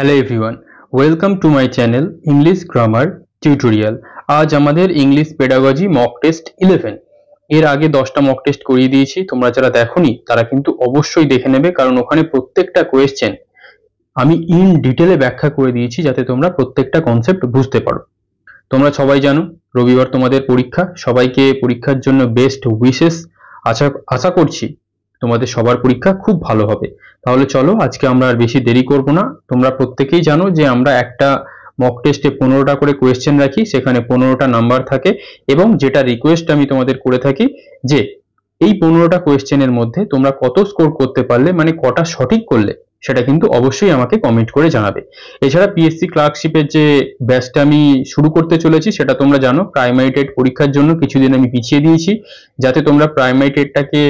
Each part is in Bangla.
hello everyone welcome to my channel English grammar tutorial আজ আমাদের English pedagogy mock test eleven এর আগে দশটা মক টেস্ট করিয়ে দিয়েছি তোমরা যারা দেখোনি তারা কিন্তু অবশ্যই দেখে নেবে কারণ ওখানে প্রত্যেকটা কোয়েশ্চেন আমি ইন ডিটেলে ব্যাখ্যা করে দিয়েছি যাতে তোমরা প্রত্যেকটা কনসেপ্ট বুঝতে পারো তোমরা সবাই জানো রবিবার তোমাদের পরীক্ষা সবাইকে পরীক্ষার জন্য বেস্ট উইশেস আশা আশা করছি তোমাদের সবার পরীক্ষা খুব ভালো হবে তাহলে চলো আজকে আমরা আর বেশি দেরি করব না তোমরা প্রত্যেকেই জানো যে আমরা একটা মক টেস্টে পনেরোটা করে কোয়েশ্চেন রাখি সেখানে পনেরোটা নাম্বার থাকে এবং যেটা রিকোয়েস্ট আমি তোমাদের করে থাকি যে এই পনেরোটা কোয়েশ্চেনের মধ্যে তোমরা কত স্কোর করতে পারলে মানে কটা সঠিক করলে সেটা কিন্তু অবশ্যই আমাকে কমেন্ট করে জানাবে এছাড়া পিএসসি ক্লার্কশিপের যে ব্যাচটা আমি শুরু করতে চলেছি সেটা তোমরা জানো প্রাইমারি টেট পরীক্ষার জন্য কিছুদিন আমি পিছিয়ে দিয়েছি যাতে তোমরা প্রাইমারি টেটটাকে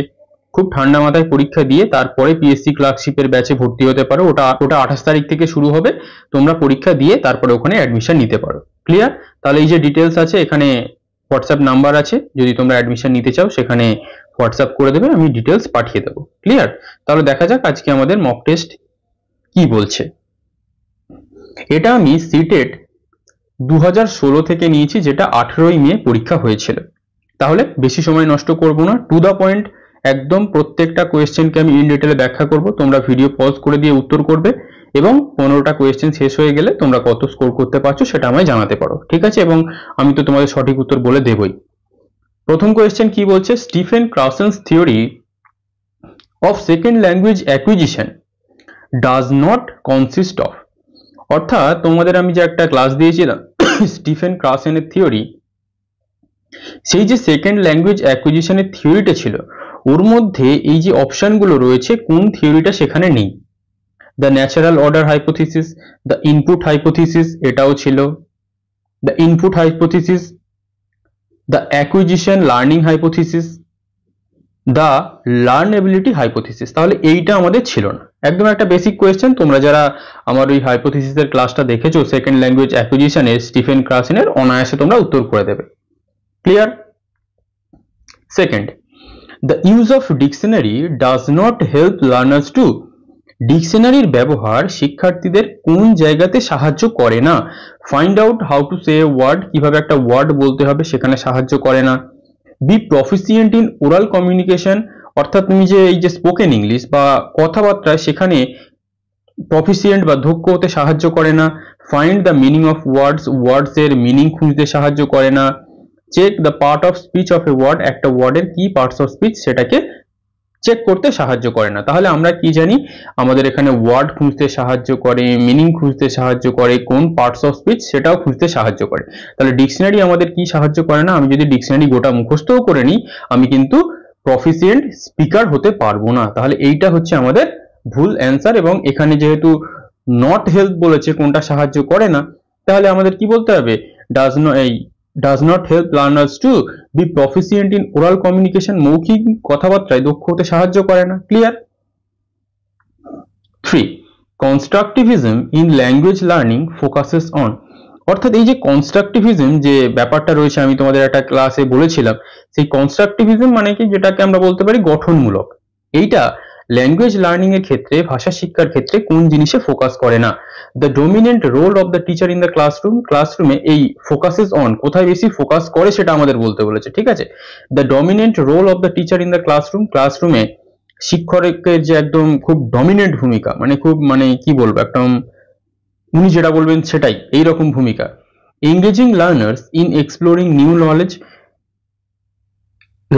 খুব ঠান্ডা মাথায় পরীক্ষা দিয়ে তারপরে পিএসসি ক্লার্কশিপের ব্যাচে ভর্তি হতে পারো ওটা ওটা আঠাশ তারিখ থেকে শুরু হবে তোমরা পরীক্ষা দিয়ে তারপরে ওখানে অ্যাডমিশন নিতে পারো ক্লিয়ার তাহলে এই যে ডিটেলস আছে এখানে হোয়াটসঅ্যাপ নাম্বার আছে যদি তোমরা অ্যাডমিশন নিতে চাও সেখানে হোয়াটসঅ্যাপ করে দেবে আমি ডিটেলস পাঠিয়ে দেবো ক্লিয়ার তাহলে দেখা যাক আজকে আমাদের মক টেস্ট কি বলছে এটা আমি সিটেট দু থেকে নিয়েছি যেটা আঠেরোই মে পরীক্ষা হয়েছিল তাহলে বেশি সময় নষ্ট করব না টু দ্য পয়েন্ট একদম প্রত্যেকটা কোয়েশ্চেনকে আমি ইন ডিটেলে ব্যাখ্যা করব তোমরা ভিডিও পজ করে দিয়ে উত্তর করবে এবং পনেরোটা কোয়েশ্চেন শেষ হয়ে গেলে তোমরা কত স্কোর করতে পারছো সেটা আমায় জানাতে পারো ঠিক আছে এবং আমি তো তোমাদের সঠিক উত্তর বলে দেবই প্রথম কোয়েশ্চেন কি বলছে Stephen Krashen's theory of second language acquisition does not consist of অর্থাৎ তোমাদের আমি যে একটা ক্লাস দিয়েছিলাম স্টিফেন ক্রাউসেনের থিওরি সেই যে সেকেন্ড ল্যাঙ্গুয়েজ অ্যাকুইজিশনের থিওরিটা ছিল ওর মধ্যে এই যে অপশানগুলো রয়েছে কোন থিওরিটা সেখানে নেই the natural order hypothesis the input hypothesis এটাও ছিল the input hypothesis the acquisition learning hypothesis the learnability hypothesis তাহলে এইটা আমাদের ছিল না একদম একটা বেসিক কোয়েশ্চেন তোমরা যারা আমার ওই হাইপোথিসিসের ক্লাসটা দেখেছো সেকেন্ড ল্যাঙ্গুয়েজ অ্যাকুইজিশনের স্টিফেন ক্রাসিনের অনায়াসে তোমরা উত্তর করে দেবে clear second the use of dictionary does not help learners to ডিকশনারির ব্যবহার শিক্ষার্থীদের কোন জায়গাতে সাহায্য করে না find out how to say word কিভাবে একটা ওয়ার্ড বলতে হবে সেখানে সাহায্য করে না B proficient in oral communication অর্থাৎ তুমি যে এই যে স্পোকেন ইংলিশ বা কথাবার্তায় সেখানে প্রফিসিয়েন্ট বা দক্ষ হতে সাহায্য করে না find the meaning of words ওয়ার্ডসের মিনিং খুঁজতে সাহায্য করে না check the part of speech of a word একটা ওয়ার্ডের কি পার্টস অফ স্পিচ সেটাকে চেক করতে সাহায্য করে না তাহলে আমরা কি জানি আমাদের এখানে ওয়ার্ড খুঁজতে সাহায্য করে মিনিং খুঁজতে সাহায্য করে কোন পার্টস অফ স্পিচ সেটাও খুঁজতে সাহায্য করে তাহলে ডিকশনারি আমাদের কি সাহায্য করে না আমি যদি ডিকশনারি গোটা মুখস্থও করে নিই আমি কিন্তু প্রফিসিয়েন্ট স্পিকার হতে পারবো না তাহলে এইটা হচ্ছে আমাদের ভুল অ্যান্সার এবং এখানে যেহেতু নট হেল্প বলেছে কোনটা সাহায্য করে না তাহলে আমাদের কি বলতে হবে ডাজ নো এই does not help learners to be proficient in oral communication মৌখিক কথাবার্তায় দক্ষ হতে সাহায্য করে না clear three constructivism in language learning focuses on অর্থাৎ এই যে কনস্ট্রাকটিভিজম যে ব্যাপারটা রয়েছে আমি তোমাদের একটা ক্লাসে বলেছিলাম সেই কনস্ট্রাকটিভিজম মানে কি যেটাকে আমরা বলতে পারি গঠনমূলক এইটা ল্যাঙ্গুয়েজ লার্নিং এর ক্ষেত্রে ভাষা শিক্ষার ক্ষেত্রে কোন জিনিসে ফোকাস করে না the dominant role of the teacher in the classroom ক্লাসরুমে এই ফোকাসেস অন কোথায় বেশি ফোকাস করে সেটা আমাদের বলতে বলেছে ঠিক আছে the dominant role of the teacher in the classroom ক্লাসরুমে শিক্ষকের যে একদম খুব ডমিনেন্ট ভূমিকা মানে খুব মানে কি বলবো একদম উনি যেটা বলবেন সেটাই এই রকম ভূমিকা engaging learners in exploring new knowledge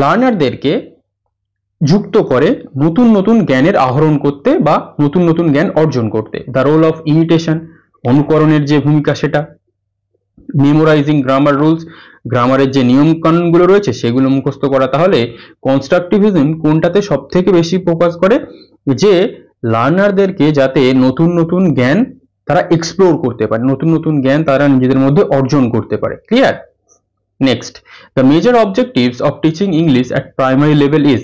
লার্নারদেরকে যুক্ত করে নতুন নতুন জ্ঞানের আহরণ করতে বা নতুন নতুন জ্ঞান অর্জন করতে দ্য রোল অফ ইমিটেশন অনুকরণের যে ভূমিকা সেটা মেমোরাইজিং গ্রামার রুলস গ্রামারের যে নিয়মকানুনগুলো রয়েছে সেগুলো মুখস্থ করা তাহলে কনস্ট্রাকটিভিজম কোনটাতে সব থেকে বেশি ফোকাস করে যে লার্নারদেরকে যাতে নতুন নতুন জ্ঞান তারা এক্সপ্লোর করতে পারে নতুন নতুন জ্ঞান তারা নিজেদের মধ্যে অর্জন করতে পারে clear next the major objectives of teaching English at primary level is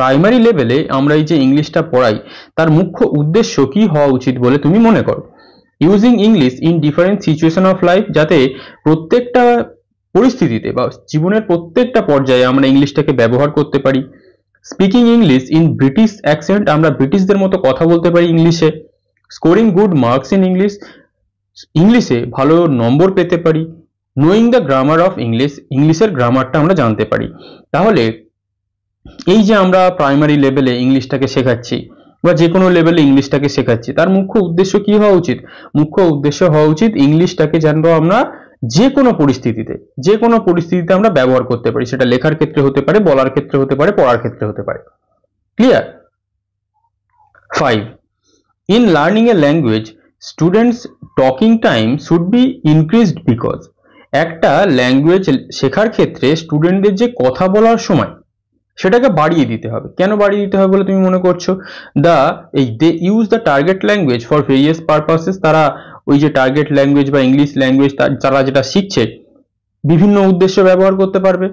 primary লেভেলে আমরা এই যে ইংলিশটা পড়াই তার মুখ্য উদ্দেশ্য কি হওয়া উচিত বলে তুমি মনে করো using English in different situation of life যাতে প্রত্যেকটা পরিস্থিতিতে বা জীবনের প্রত্যেকটা পর্যায়ে আমরা ইংলিশটাকে ব্যবহার করতে পারি speaking English in British accent আমরা ব্রিটিশদের মতো কথা বলতে পারি ইংলিশে scoring good marks in English ইংলিশে ভালো নম্বর পেতে পারি knowing the grammar of English ইংলিশের গ্রামারটা আমরা জানতে পারি তাহলে এই যে আমরা প্রাইমারি লেভেলে ইংলিশটাকে শেখাচ্ছি বা যে কোনো লেভেলে ইংলিশটাকে শেখাচ্ছি তার মুখ্য উদ্দেশ্য কি হওয়া উচিত মুখ্য উদ্দেশ্য হওয়া উচিত ইংলিশটাকে যেন আমরা যে কোনো পরিস্থিতিতে যে কোনো পরিস্থিতিতে আমরা ব্যবহার করতে পারি সেটা লেখার ক্ষেত্রে হতে পারে বলার ক্ষেত্রে হতে পারে পড়ার ক্ষেত্রে হতে পারে clear five in learning a language students talking time should be increased because একটা ল্যাঙ্গুয়েজ শেখার ক্ষেত্রে স্টুডেন্টদের যে কথা বলার সময় সেটাকে বাড়িয়ে দিতে হবে কেন বাড়িয়ে দিতে হবে বলে তুমি মনে করছো দ্য এই they use the target language for various purposes তারা ওই যে টার্গেট ল্যাঙ্গুয়েজ বা ইংলিশ ল্যাঙ্গুয়েজ তারা যেটা শিখছে বিভিন্ন উদ্দেশ্য ব্যবহার করতে পারবে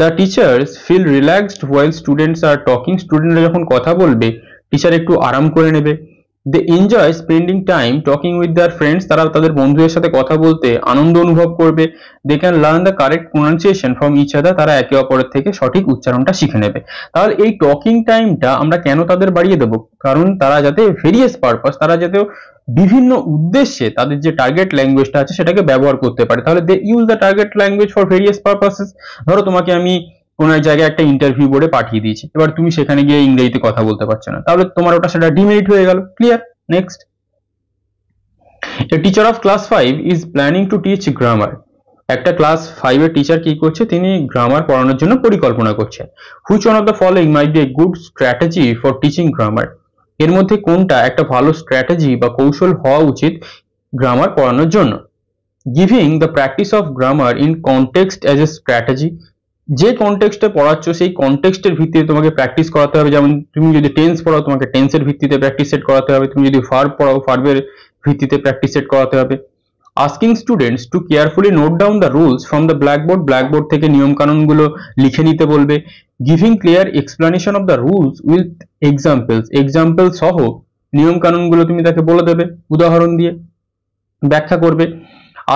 the teachers feel relaxed while students are talking স্টুডেন্টরা যখন কথা বলবে টিচার একটু আরাম করে নেবে they enjoy spending time talking with their friends তারা তাদের বন্ধুদের সাথে কথা বলতে আনন্দ অনুভব করবে they can learn the correct pronunciation from each other তারা একে অপরের থেকে সঠিক উচ্চারণটা শিখে নেবে তাহলে এই টকিং টাইমটা আমরা কেন তাদের বাড়িয়ে দেবো কারণ তারা যাতে ভেরিয়াস পারপাস তারা যাতে বিভিন্ন উদ্দেশ্যে তাদের যে টার্গেট ল্যাঙ্গুয়েজটা আছে সেটাকে ব্যবহার করতে পারে তাহলে they use the target language for various purposes ধরো তোমাকে আমি কোনো এক জায়গায় একটা ইন্টারভিউ বোর্ডে পাঠিয়ে দিয়েছি এবার তুমি সেখানে গিয়ে ইংরেজিতে কথা বলতে পারছো না তাহলে তোমার ওটা সেটা ডিমেরিট হয়ে গেল clear next a teacher of class five is planning to teach grammar একটা ক্লাস ফাইভের টিচার কি করছে তিনি গ্রামার পড়ানোর জন্য পরিকল্পনা করছে which one of the following may be a good strategy for teaching grammar এর মধ্যে কোনটা একটা ভালো স্ট্র্যাটেজি বা কৌশল হওয়া উচিত গ্রামার পড়ানোর জন্য giving the practice of grammar in context as a strategy যে কন্টেক্সটে পড়াচ্ছ সেই কন্টেক্সটের ভিত্তিতে তোমাকে প্র্যাকটিস করাতে হবে যেমন তুমি যদি টেন্স পড়াও তোমাকে টেন্সের ভিত্তিতে প্র্যাকটিস সেট করাতে হবে তুমি যদি ভার্ব পড়াও ভার্বের ভিত্তিতে প্র্যাকটিস সেট করাতে হবে asking students to carefully note down the rules from the blackboard blackboard থেকে নিয়মকানুনগুলো লিখে নিতে বলবে giving clear explanation of the rules with examples example সহ নিয়মকানুনগুলো তুমি তাকে বলে দেবে উদাহরণ দিয়ে ব্যাখ্যা করবে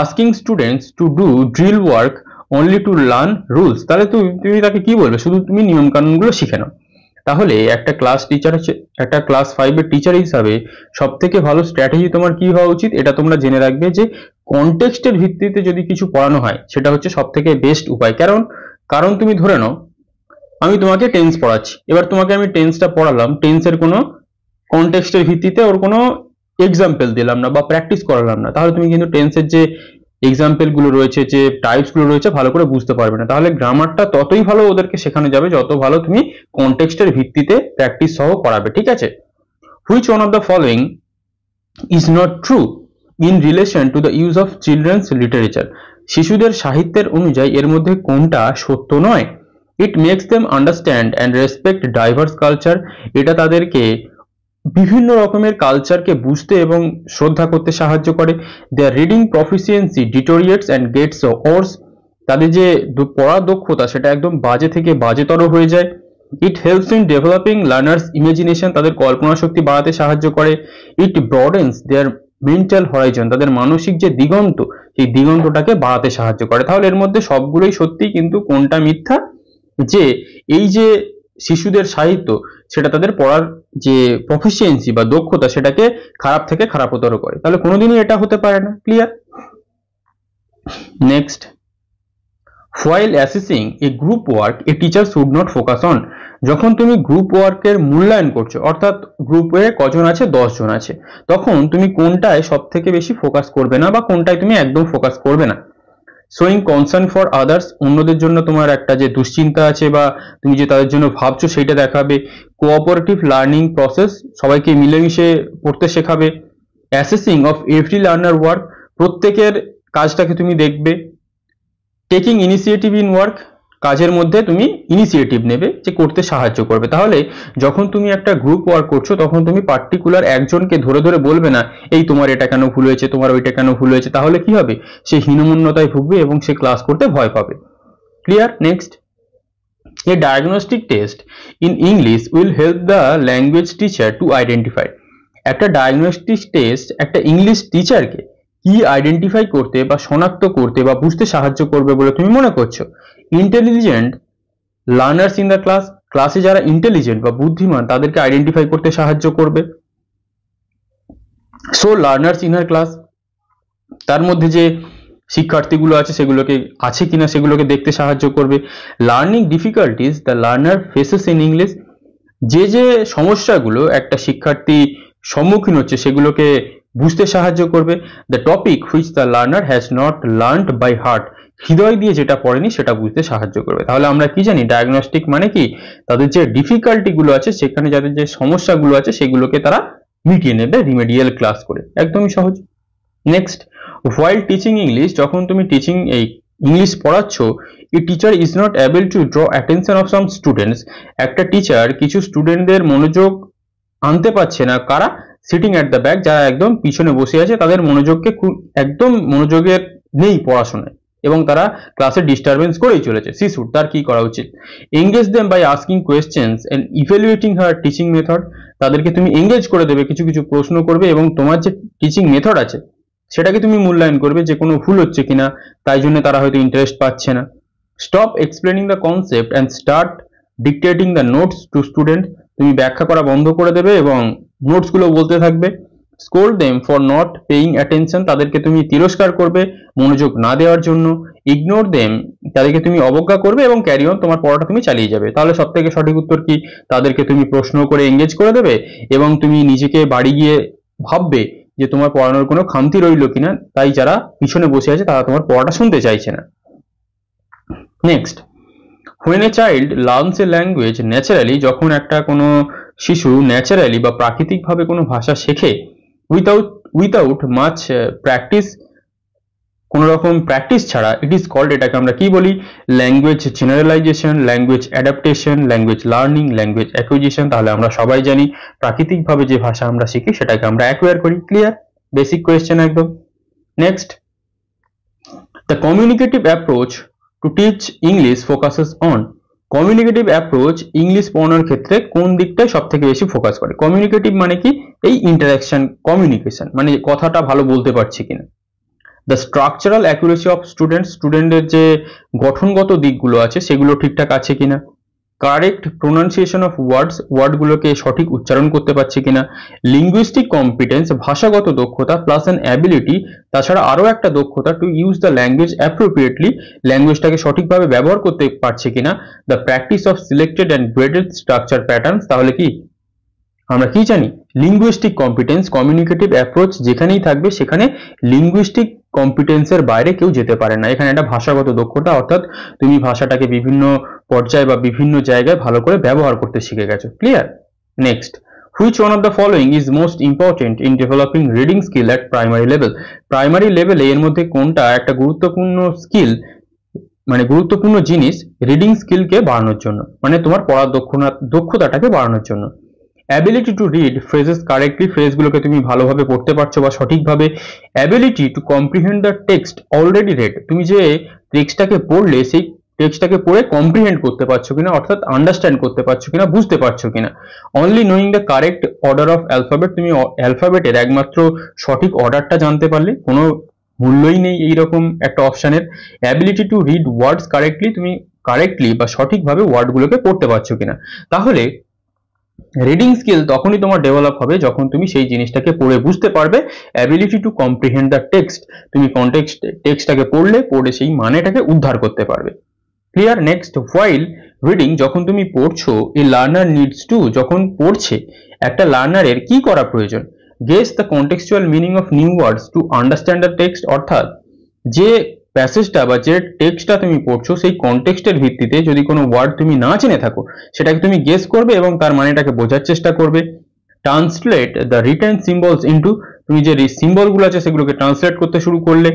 asking students to do drill work only to learn rules তাহলে তুমি তুমি তাকে কি বলবে শুধু তুমি নিয়ম কানুনগুলো শিখে নাও তাহলে একটা ক্লাস টিচার হচ্ছে একটা ক্লাস ফাইভের টিচার হিসাবে সব থেকে ভালো স্ট্র্যাটেজি তোমার কি হওয়া উচিত এটা তোমরা জেনে রাখবে যে কনটেক্সটের ভিত্তিতে যদি কিছু পড়ানো হয় সেটা হচ্ছে সব থেকে বেস্ট উপায় কারণ কারণ তুমি ধরে নাও আমি তোমাকে টেন্স পড়াচ্ছি এবার তোমাকে আমি টেন্সটা পড়ালাম টেন্সের কোনো কনটেক্সটের ভিত্তিতে ওর কোনো এক্সাম্পল দিলাম না বা প্র্যাকটিস করালাম না তাহলে তুমি কিন্তু টেন্সের যে এক্সাম্পলগুলো রয়েছে যে টাইপসগুলো রয়েছে ভালো করে বুঝতে পারবে না তাহলে গ্রামারটা ততই ভালো ওদেরকে শেখানো যাবে যত ভালো তুমি কনটেক্সটের ভিত্তিতে প্র্যাকটিস সহ করাবে ঠিক আছে which one of the following is not true in relation to the use of children's literature শিশুদের সাহিত্যের অনুযায়ী এর মধ্যে কোনটা সত্য নয় it makes them understand and respect diverse culture এটা তাদেরকে বিভিন্ন রকমের কালচারকে বুঝতে এবং শ্রদ্ধা করতে সাহায্য করে their reading proficiency deteriorates and gets worse তাদের যে পড়া দক্ষতা সেটা একদম বাজে থেকে বাজেতর হয়ে যায় it helps in developing learners imagination তাদের কল্পনা শক্তি বাড়াতে সাহায্য করে ইট ব্রডেন্স দেয়ার মেন্টাল হরাইজন তাদের মানসিক যে দিগন্ত সেই দিগন্তটাকে বাড়াতে সাহায্য করে তাহলে এর মধ্যে সবগুলোই সত্যি কিন্তু কোনটা মিথ্যা যে এই যে শিশুদের সাহিত্য সেটা তাদের পড়ার যে প্রফিসিয়েন্সি বা দক্ষতা সেটাকে খারাপ থেকে খারাপতর করে তাহলে কোনোদিনই এটা হতে পারে না clear next while assessing a group work a teacher should not focus on যখন তুমি গ্রুপ ওয়ার্কের মূল্যায়ন করছো অর্থাৎ গ্রুপে কজন আছে জন আছে তখন তুমি কোনটায় সব থেকে বেশি ফোকাস করবে না বা কোনটায় তুমি একদম ফোকাস করবে না শোয়িং কনসার্ন ফর আদার্স অন্যদের জন্য তোমার একটা যে দুশ্চিন্তা আছে বা তুমি যে তাদের জন্য ভাবছো সেইটা দেখাবে কোঅপারেটিভ লার্নিং প্রসেস সবাইকে মিলেমিশে পড়তে শেখাবে assessing of every learner work প্রত্যেকের কাজটাকে তুমি দেখবে টেকিং ইনিশিয়েটিভ ইন ওয়ার্ক কাজের মধ্যে তুমি ইনিশিয়েটিভ নেবে যে করতে সাহায্য করবে তাহলে যখন তুমি একটা গ্রুপ ওয়ার্ক করছো তখন তুমি পার্টিকুলার একজনকে ধরে ধরে বলবে না এই তোমার এটা কেন ভুল হয়েছে তোমার ওইটা কেন ভুল হয়েছে তাহলে কি হবে সে হীনমন্যতায় ভুগবে এবং সে ক্লাস করতে ভয় পাবে clear next a diagnostic test in English will help the language teacher to identify একটা ডায়াগনস্টিক টেস্ট একটা ইংলিশ টিচারকে কি আইডেন্টিফাই করতে বা শনাক্ত করতে বা বুঝতে সাহায্য করবে বলে তুমি মনে করছো intelligent learners in the class ক্লাসে যারা ইন্টেলিজেন্ট বা বুদ্ধিমান তাদেরকে আইডেন্টিফাই করতে সাহায্য করবে so learners in our class তার মধ্যে যে শিক্ষার্থীগুলো আছে সেগুলোকে আছে কিনা সেগুলোকে দেখতে সাহায্য করবে learning difficulties the learner faces in English যে যে সমস্যাগুলো একটা শিক্ষার্থী সম্মুখীন হচ্ছে সেগুলোকে বুঝতে সাহায্য করবে the topic which the learner has not learned by heart হৃদয় দিয়ে যেটা পড়েনি সেটা বুঝতে সাহায্য করবে তাহলে আমরা কি জানি ডায়াগনস্টিক মানে কি তাদের যে ডিফিকাল্টিগুলো আছে সেখানে যাদের যে সমস্যাগুলো আছে সেগুলোকে তারা মিটিয়ে নেবে রিমেডিয়াল ক্লাস করে একদমই সহজ নেক্সট হোয়াইল টিচিং ইংলিশ যখন তুমি টিচিং এই ইংলিশ পড়াচ্ছ a teacher is not able to draw attention of some students একটা টিচার কিছু স্টুডেন্টদের মনোযোগ আনতে পারছে না কারা সিটিং অ্যাট দ্য ব্যাক যারা একদম পিছনে বসে আছে তাদের মনোযোগকে একদম মনোযোগের নেই পড়াশোনায় এবং তারা ক্লাসে ডিস্টারবেন্স করেই চলেছে শিশুর তার কি করা উচিত engage them by asking questions and evaluating her teaching method তাদেরকে তুমি এঙ্গেজ করে দেবে কিছু কিছু প্রশ্ন করবে এবং তোমার যে টিচিং মেথড আছে সেটাকে তুমি মূল্যায়ন করবে যে কোনো ভুল হচ্ছে কিনা তাই জন্য তারা হয়তো ইন্টারেস্ট পাচ্ছে না stop explaining the concept and start dictating the notes to student তুমি ব্যাখ্যা করা বন্ধ করে দেবে এবং নোটসগুলো বলতে থাকবে scold them for not paying attention তাদেরকে তুমি তিরস্কার করবে মনোযোগ না দেওয়ার জন্য ইগনোর দেম তাদেরকে তুমি অবজ্ঞা করবে এবং ক্যারি অন তোমার পড়াটা তুমি চালিয়ে যাবে তাহলে সব থেকে সঠিক উত্তর কি তাদেরকে তুমি প্রশ্ন করে এঙ্গেজ করে দেবে এবং তুমি নিজেকে বাড়ি গিয়ে ভাববে যে তোমার পড়ানোর কোনো খামতি রইল কিনা তাই যারা পিছনে বসে আছে তারা তোমার পড়াটা শুনতে চাইছে না next when a child learns a language naturally যখন একটা কোনো শিশু ন্যাচারালি বা প্রাকৃতিকভাবে কোনো ভাষা শেখে উইথাউট উইথাউট মাচ প্র্যাকটিস কোনো রকম প্র্যাকটিস ছাড়া ইট ইজ কল্ড এটাকে আমরা কি বলি language generalisation language adaptation language learning language acquisition তাহলে আমরা সবাই জানি প্রাকৃতিকভাবে যে ভাষা আমরা শিখি সেটাকে আমরা অ্যাকোয়ার করি ক্লিয়ার বেসিক কোয়েশ্চেন একদম next the communicative approach to teach English focuses on communicative approach English পড়ানোর ক্ষেত্রে কোন দিকটায় সব থেকে বেশি ফোকাস করে কমিউনিকেটিভ মানে কি এই ইন্টারাকশন কমিউনিকেশন মানে কথাটা ভালো বলতে পারছি কিনা the structural accuracy of student স্টুডেন্টের যে গঠনগত দিকগুলো আছে সেগুলো ঠিকঠাক আছে কিনা কারেক্ট প্রোনাউন্সিয়েশন অফ ওয়ার্ডস ওয়ার্ডগুলোকে সঠিক উচ্চারণ করতে পারছি কিনা লিঙ্গুইস্টিক কম্পিটেন্স ভাষাগত দক্ষতা প্লাস অ্যান অ্যাবিলিটি তাছাড়া আরও একটা দক্ষতা to use the language appropriately ল্যাঙ্গুয়েজটাকে সঠিকভাবে ব্যবহার করতে পারছে কিনা the practice of selected and graded structure pattern তাহলে কি আমরা কি জানি লিঙ্গুইস্টিক কম্পিটেন্স কমিউনিকেটিভ অ্যাপ্রোচ যেখানেই থাকবে সেখানে লিঙ্গুইস্টিক কম্পিটেন্সের বাইরে কেউ যেতে পারে না এখানে একটা ভাষাগত দক্ষতা অর্থাৎ তুমি ভাষাটাকে বিভিন্ন পর্যায়ে বা বিভিন্ন জায়গায় ভালো করে ব্যবহার করতে শিখে গেছো clear next which one of the following is most important in developing reading skill at primary level primary লেভেলে এর মধ্যে কোনটা একটা গুরুত্বপূর্ণ স্কিল মানে গুরুত্বপূর্ণ জিনিস রিডিং স্কিলকে বাড়ানোর জন্য মানে তোমার পড়ার দক্ষতা দক্ষতাটাকে বাড়ানোর জন্য ability to read phrases correctly ফ্রেজগুলোকে তুমি ভালোভাবে পড়তে পারছো বা সঠিকভাবে ability to comprehend the text already read তুমি যে টেক্সটটাকে পড়লে সেই টেক্সটটাকে পড়ে কম্প্রিহেন্ড করতে পারছো কিনা অর্থাৎ আন্ডারস্ট্যান্ড করতে পারছো কিনা বুঝতে পারছো কিনা only knowing the correct order of alphabet তুমি অ্যালফাবেটের একমাত্র সঠিক অর্ডারটা জানতে পারলে কোনো মূল্যই নেই এইরকম একটা অপশানের ability to read words correctly তুমি কারেক্টলি বা সঠিকভাবে ওয়ার্ডগুলোকে পড়তে পারছো কিনা তাহলে রিডিং স্কিল তখনই তোমার ডেভেলপ হবে যখন তুমি সেই জিনিসটাকে পড়ে বুঝতে পারবে ability to comprehend the text তুমি কনটেক্সট টেক্সটটাকে পড়লে পড়ে সেই মানেটাকে উদ্ধার করতে পারবে ক্লিয়ার নেক্সট ওয়াইল রিডিং যখন তুমি পড়ছো এ লার্নার নিডস টু যখন পড়ছে একটা লার্নারের কি করা প্রয়োজন guess the contextual meaning of new words to understand the text অর্থাৎ যে প্যাসেজটা বা যে টেক্সটটা তুমি পড়ছো সেই কনটেক্সটের ভিত্তিতে যদি কোনো ওয়ার্ড তুমি না চেনে থাকো সেটাকে তুমি গেস করবে এবং তার মানেটাকে বোঝার চেষ্টা করবে translate the written symbols into তুমি যে সিম্বলগুলো আছে সেগুলোকে ট্রান্সলেট করতে শুরু করলে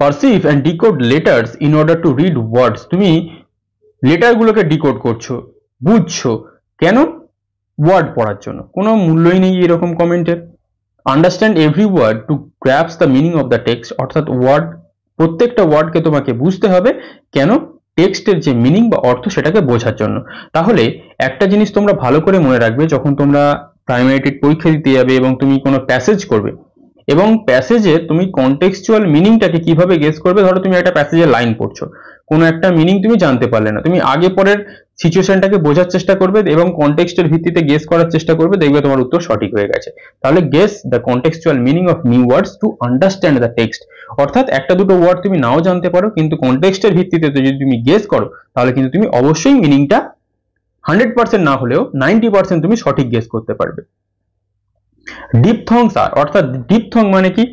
perceive and decode letters in order to read words তুমি লেটারগুলোকে ডিকোড করছো বুঝছো কেন ওয়ার্ড পড়ার জন্য কোনো মূল্যই নেই এরকম কমেন্টের understand every word to grasp the meaning of the text অর্থাৎ ওয়ার্ড প্রত্যেকটা ওয়ার্ডকে তোমাকে বুঝতে হবে কেন টেক্সটের যে মিনিং বা অর্থ সেটাকে বোঝার জন্য তাহলে একটা জিনিস তোমরা ভালো করে মনে রাখবে যখন তোমরা প্রাইমারি পরীক্ষা দিতে যাবে এবং তুমি কোনো প্যাসেজ করবে এবং প্যাসেজে তুমি কন্টেক্সচুয়াল মিনিংটাকে কিভাবে গেস করবে ধরো তুমি একটা প্যাসেজের লাইন পড়ছো কোনো একটা মিনিং তুমি জানতে পারলে না তুমি আগে পরের সিচুয়েশনটাকে বোঝার চেষ্টা করবে এবং কন্টেক্সটের ভিত্তিতে গেস করার চেষ্টা করবে দেখবে তোমার উত্তর সঠিক হয়ে গেছে তাহলে guess the contextual meaning of new words to understand the text অর্থাৎ একটা দুটো ওয়ার্ড তুমি নাও জানতে পারো কিন্তু কন্টেক্সটের ভিত্তিতে যদি তুমি গেস করো তাহলে কিন্তু তুমি অবশ্যই মিনিংটা হান্ড্রেড পার্সেন্ট না হলেও নাইনটি পার্সেন্ট তুমি সঠিক গেস করতে পারবে ডিপ থংস আর অর্থাৎ ডিপ থং মানে কি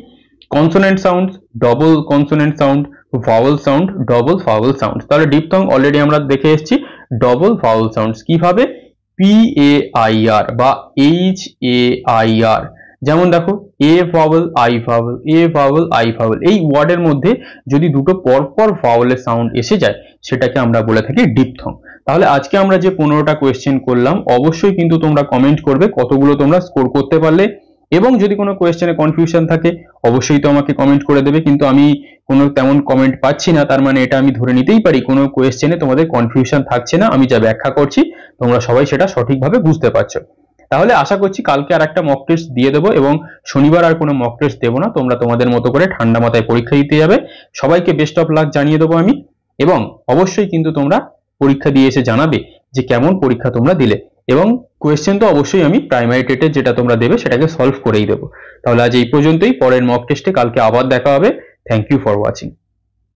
consonant sound double consonant sound vowel sound double vowel sound তাহলে ডিপ থং অলরেডি আমরা দেখে এসেছি ডবল ভাওয়েল সাউন্ডস কিভাবে পি এ আই আর বা এইচ এ আই আর যেমন দেখো A vowel I vowel A vowel I vowel এই ওয়ার্ডের মধ্যে যদি দুটো পরপর ভাওয়েলের সাউন্ড এসে যায় সেটাকে আমরা বলে থাকি ডিপ থং তাহলে আজকে আমরা যে পনেরোটা কোয়েশ্চেন করলাম অবশ্যই কিন্তু তোমরা কমেন্ট করবে কতগুলো তোমরা স্কোর করতে পারলে এবং যদি কোনো কোয়েশ্চেনে কনফিউশন থাকে অবশ্যই তো আমাকে কমেন্ট করে দেবে কিন্তু আমি কোনো তেমন কমেন্ট পাচ্ছি না তার মানে এটা আমি ধরে নিতেই পারি কোনো কোয়েশ্চেনে তোমাদের কনফিউশন থাকছে না আমি যা ব্যাখ্যা করছি তোমরা সবাই সেটা সঠিকভাবে বুঝতে পারছো তাহলে আশা করছি কালকে আর একটা মক টেস্ট দিয়ে দেবো এবং শনিবার আর কোনো মক টেস্ট দেবো না তোমরা তোমাদের মতো করে ঠান্ডা মাথায় পরীক্ষা দিতে যাবে সবাইকে বেস্ট অফ লাক জানিয়ে দেবো আমি এবং অবশ্যই কিন্তু তোমরা পরীক্ষা দিয়ে এসে জানাবে যে কেমন পরীক্ষা তোমরা দিলে এবং কোয়েশ্চেন তো অবশ্যই আমি প্রাইমারি টেটের যেটা তোমরা দেবে সেটাকে সলভ করেই দেবো তাহলে আজ এই পর্যন্তই পরের মক টেস্টে কালকে আবার দেখা হবে থ্যাংক ইউ ফর ওয়াচিং